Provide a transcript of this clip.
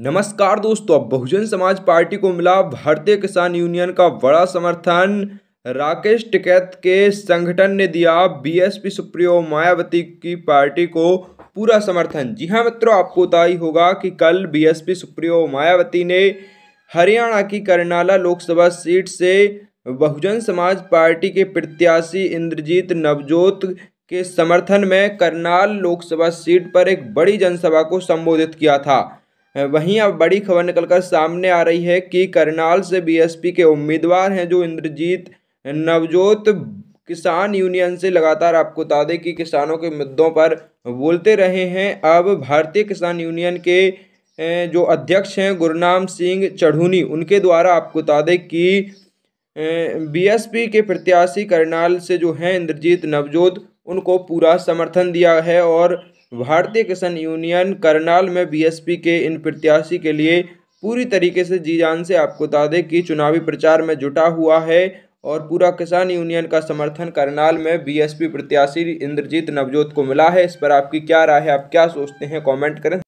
नमस्कार दोस्तों बहुजन समाज पार्टी को मिला भारतीय किसान यूनियन का बड़ा समर्थन राकेश टिकैत के संगठन ने दिया बीएसपी सुप्रियो मायावती की पार्टी को पूरा समर्थन जी हाँ मित्रों आपको पता ही होगा कि कल बीएसपी सुप्रियो मायावती ने हरियाणा की करनाला लोकसभा सीट से बहुजन समाज पार्टी के प्रत्याशी इंद्रजीत नवजोत के समर्थन में करनाल लोकसभा सीट पर एक बड़ी जनसभा को संबोधित किया था वहीं अब बड़ी खबर निकलकर सामने आ रही है कि करनाल से बीएसपी के उम्मीदवार हैं जो इंद्रजीत नवजोत किसान यूनियन से लगातार आपको बता दें कि किसानों के मुद्दों पर बोलते रहे हैं अब भारतीय किसान यूनियन के जो अध्यक्ष हैं गुरनाम सिंह चढ़ूनी उनके द्वारा आपको बता दें कि बीएसपी के प्रत्याशी करनाल से जो हैं इंद्रजीत नवजोत उनको पूरा समर्थन दिया है और भारतीय किसान यूनियन करनाल में बीएसपी के इन प्रत्याशी के लिए पूरी तरीके से जी जान से आपको बता दें कि चुनावी प्रचार में जुटा हुआ है और पूरा किसान यूनियन का समर्थन करनाल में बीएसपी प्रत्याशी इंद्रजीत नवजोत को मिला है इस पर आपकी क्या राय है आप क्या सोचते हैं कमेंट करें